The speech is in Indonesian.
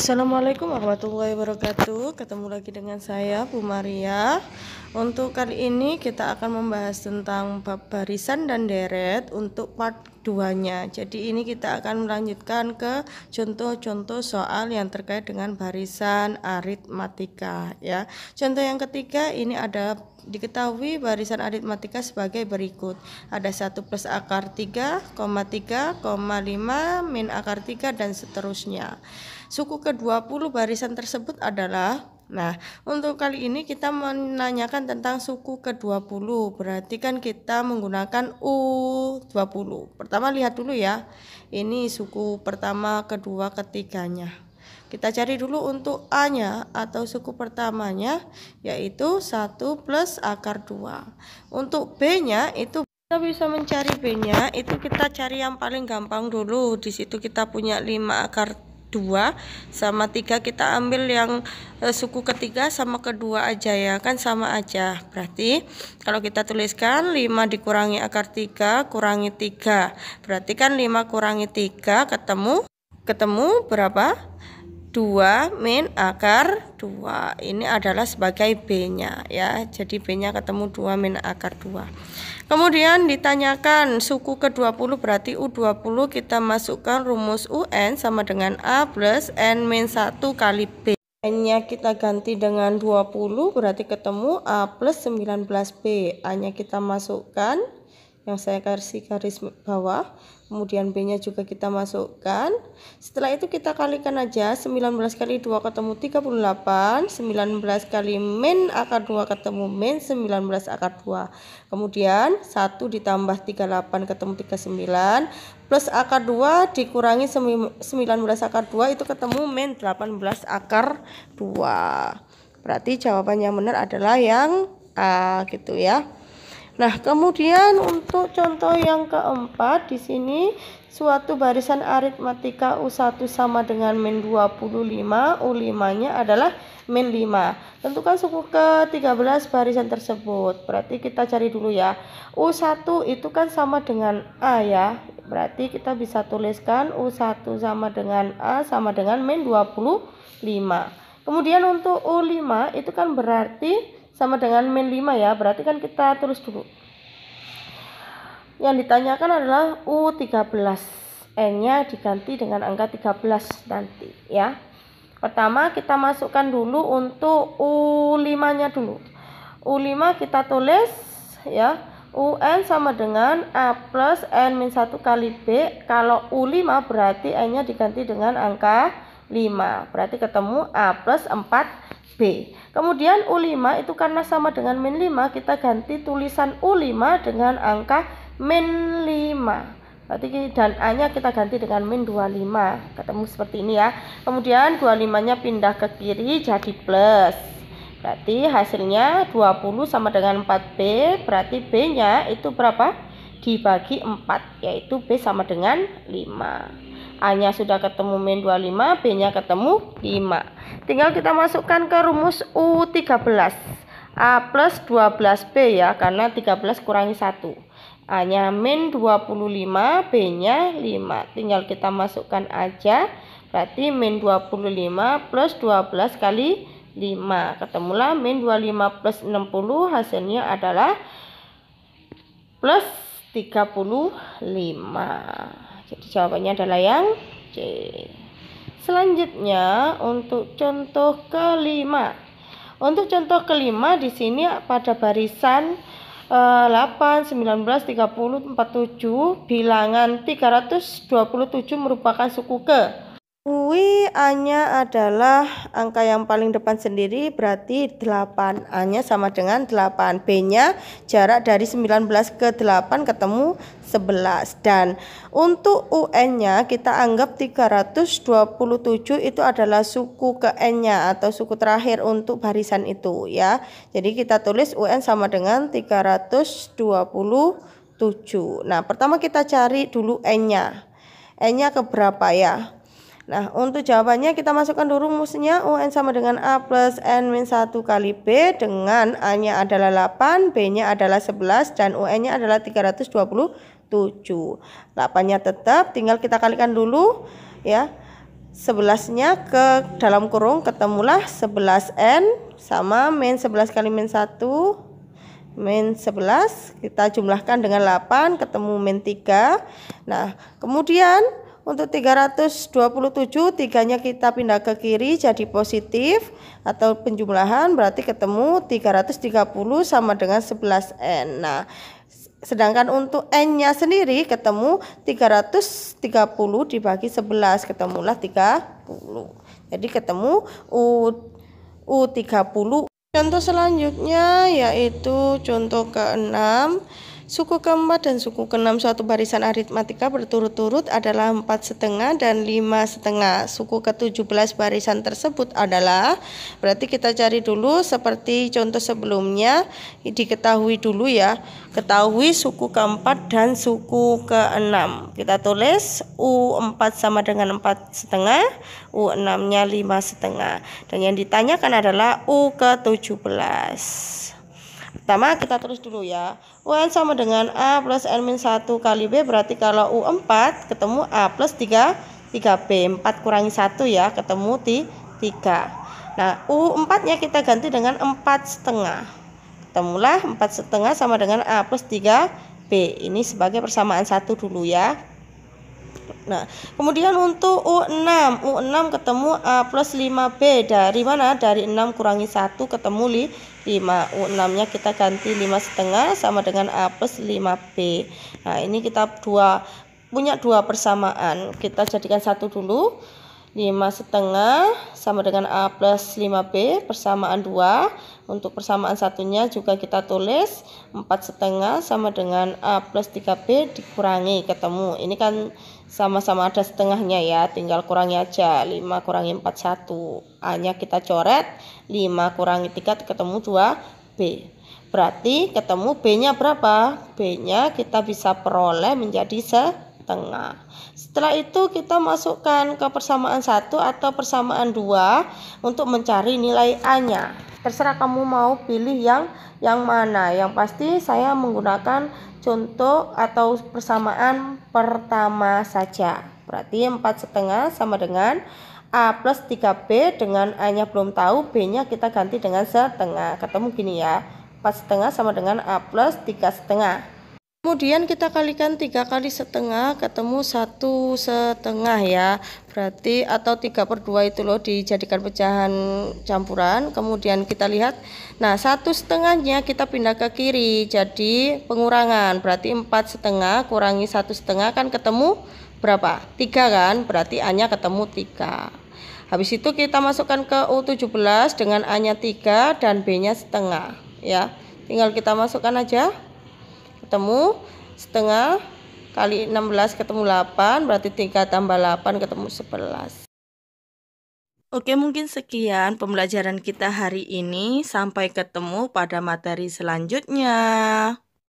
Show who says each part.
Speaker 1: Assalamualaikum warahmatullahi wabarakatuh. Ketemu lagi dengan saya Bu Maria. Untuk kali ini kita akan membahas tentang barisan dan deret untuk part 2-nya. Jadi ini kita akan melanjutkan ke contoh-contoh soal yang terkait dengan barisan aritmatika ya. Contoh yang ketiga ini ada diketahui barisan aritmatika sebagai berikut. Ada 1 plus akar 3, 3, 5 min akar 3 dan seterusnya. Suku ke-20 barisan tersebut adalah Nah, untuk kali ini kita menanyakan tentang suku ke-20. Berarti kan kita menggunakan U20. Pertama lihat dulu ya. Ini suku pertama, kedua, ketiganya. Kita cari dulu untuk A-nya atau suku pertamanya yaitu 1 plus akar 2. Untuk B-nya itu kita bisa mencari B-nya itu kita cari yang paling gampang dulu. Di situ kita punya 5 akar dua sama tiga kita ambil yang e, suku ketiga sama kedua aja ya kan sama aja berarti kalau kita tuliskan lima dikurangi akar tiga kurangi tiga berarti kan lima kurangi tiga ketemu ketemu berapa 2 min akar 2 ini adalah sebagai B nya ya jadi B nya ketemu 2 min akar 2 kemudian ditanyakan suku ke-20 berarti U20 kita masukkan rumus UN sama dengan A plus N min 1 kali B N nya kita ganti dengan 20 berarti ketemu A plus 19B A nya kita masukkan yang saya kasih garis bawah kemudian B nya juga kita masukkan setelah itu kita kalikan aja 19 kali 2 ketemu 38 19 kali min akar 2 ketemu min 19 akar 2 kemudian 1 ditambah 38 ketemu 39 plus akar 2 dikurangi 19 akar 2 itu ketemu min 18 akar 2 berarti jawaban yang benar adalah yang A gitu ya Nah, kemudian untuk contoh yang keempat di sini suatu barisan aritmatika U1 sama dengan min 25, U5-nya adalah min 5. Tentukan suku ke-13 barisan tersebut. Berarti kita cari dulu ya. U1 itu kan sama dengan A ya. Berarti kita bisa tuliskan U1 sama dengan A sama dengan min 25. Kemudian untuk U5 itu kan berarti sama dengan min 5 ya berarti kan kita tulis dulu yang ditanyakan adalah U13 N nya diganti dengan angka 13 nanti ya pertama kita masukkan dulu untuk U5 nya dulu U5 kita tulis ya UN sama dengan A plus N min 1 kali B Kalau U5 berarti N nya diganti dengan angka 5 Berarti ketemu A plus 4 B. Kemudian U5 itu karena sama dengan min 5, kita ganti tulisan U5 dengan angka min 5. Berarti dan A-nya kita ganti dengan min 25. Ketemu seperti ini ya. Kemudian 25-nya pindah ke kiri jadi plus. Berarti hasilnya 20 sama dengan 4B. Berarti B-nya itu berapa? Dibagi 4, yaitu B sama dengan 5. A-nya sudah ketemu min 25, B-nya ketemu 5. Tinggal kita masukkan ke rumus U13. A plus 12B ya, karena 13 kurangi 1. A-nya min 25, B-nya 5. Tinggal kita masukkan aja, berarti min 25 plus 12 kali 5. Ketemulah min 25 plus 60, hasilnya adalah plus 35. Jadi jawabannya adalah yang C. Selanjutnya untuk contoh kelima. Untuk contoh kelima di sini pada barisan 8, 19, 30, 47 bilangan 327 merupakan suku ke. UI A-nya adalah angka yang paling depan sendiri berarti 8 A-nya sama dengan 8 B-nya jarak dari 19 ke 8 ketemu 11 Dan untuk UN-nya kita anggap 327 itu adalah suku ke N-nya atau suku terakhir untuk barisan itu ya Jadi kita tulis UN sama dengan 327 Nah pertama kita cari dulu N-nya N-nya keberapa ya Nah, untuk jawabannya kita masukkan dulu rumusnya UN sama dengan A plus N min 1 kali B dengan A-nya adalah 8, B-nya adalah 11, dan UN-nya adalah 327. 8-nya tetap, tinggal kita kalikan dulu ya. 11-nya ke dalam kurung ketemulah 11N sama min 11 kali min 1 min 11 kita jumlahkan dengan 8 ketemu min 3 nah kemudian untuk 327 tiganya kita pindah ke kiri jadi positif atau penjumlahan berarti ketemu 330 sama dengan 11N. Nah, sedangkan untuk N-nya sendiri ketemu 330 dibagi 11 ketemulah 30. Jadi ketemu U U30. Contoh selanjutnya yaitu contoh keenam. Suku keempat dan suku keenam suatu barisan aritmatika berturut-turut adalah empat setengah dan lima setengah. Suku ke-17 barisan tersebut adalah berarti kita cari dulu seperti contoh sebelumnya diketahui dulu ya. Ketahui suku keempat dan suku keenam. Kita tulis U4 sama dengan empat setengah, U6-nya lima setengah. Dan yang ditanyakan adalah U ke-17. Pertama kita tulis dulu ya. UN sama dengan A plus N min 1 kali B berarti kalau U 4 ketemu A plus 3 3B 4 kurangi 1 ya ketemu di 3 Nah U 4 nya kita ganti dengan 4 setengah Ketemulah 4 setengah sama dengan A plus 3 B Ini sebagai persamaan satu dulu ya Nah, kemudian untuk U6, U6 ketemu A plus 5B dari mana? Dari 6 kurangi 1 ketemu 5. U6-nya kita ganti 5 setengah sama dengan A plus 5B. Nah, ini kita dua punya dua persamaan. Kita jadikan satu dulu. 5 setengah sama dengan A plus 5B persamaan 2 untuk persamaan satunya juga kita tulis 4 setengah sama dengan A plus 3B dikurangi ketemu ini kan sama-sama ada setengahnya ya tinggal kurangi aja 5 kurangi 4 1 A nya kita coret 5 kurangi 3 ketemu 2B berarti ketemu B nya berapa B nya kita bisa peroleh menjadi se tengah setelah itu kita masukkan ke persamaan satu atau persamaan dua untuk mencari nilai A nya terserah kamu mau pilih yang yang mana yang pasti saya menggunakan contoh atau persamaan pertama saja berarti empat setengah sama dengan A plus 3B dengan A nya belum tahu B nya kita ganti dengan setengah ketemu gini ya 4 setengah sama dengan A plus 3 setengah Kemudian kita kalikan tiga kali setengah ketemu satu setengah ya berarti atau tiga per dua itu loh dijadikan pecahan campuran kemudian kita lihat nah satu setengahnya kita pindah ke kiri jadi pengurangan berarti empat setengah kurangi satu setengah kan ketemu berapa tiga kan berarti hanya ketemu tiga habis itu kita masukkan ke U17 dengan hanya tiga dan B nya setengah ya tinggal kita masukkan aja ketemu setengah kali 16 ketemu 8 berarti 3 tambah 8 ketemu 11. Oke, mungkin sekian pembelajaran kita hari ini. Sampai ketemu pada materi selanjutnya.